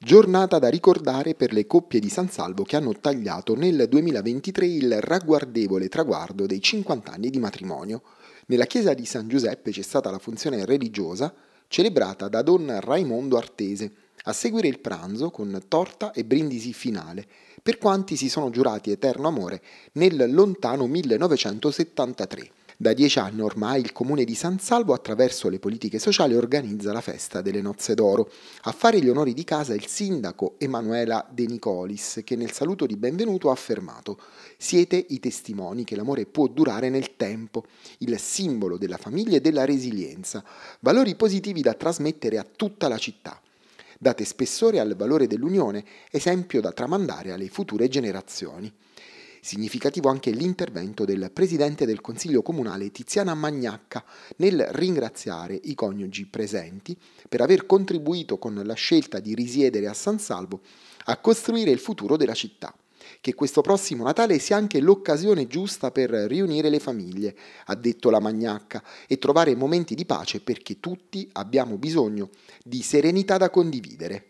Giornata da ricordare per le coppie di San Salvo che hanno tagliato nel 2023 il ragguardevole traguardo dei 50 anni di matrimonio. Nella chiesa di San Giuseppe c'è stata la funzione religiosa celebrata da don Raimondo Artese, a seguire il pranzo con torta e brindisi finale, per quanti si sono giurati eterno amore nel lontano 1973. Da dieci anni ormai il comune di San Salvo attraverso le politiche sociali organizza la festa delle nozze d'oro. A fare gli onori di casa il sindaco Emanuela De Nicolis che nel saluto di benvenuto ha affermato siete i testimoni che l'amore può durare nel tempo, il simbolo della famiglia e della resilienza, valori positivi da trasmettere a tutta la città. Date spessore al valore dell'unione, esempio da tramandare alle future generazioni. Significativo anche l'intervento del presidente del Consiglio Comunale Tiziana Magnacca nel ringraziare i coniugi presenti per aver contribuito con la scelta di risiedere a San Salvo a costruire il futuro della città. Che questo prossimo Natale sia anche l'occasione giusta per riunire le famiglie, ha detto la Magnacca, e trovare momenti di pace perché tutti abbiamo bisogno di serenità da condividere.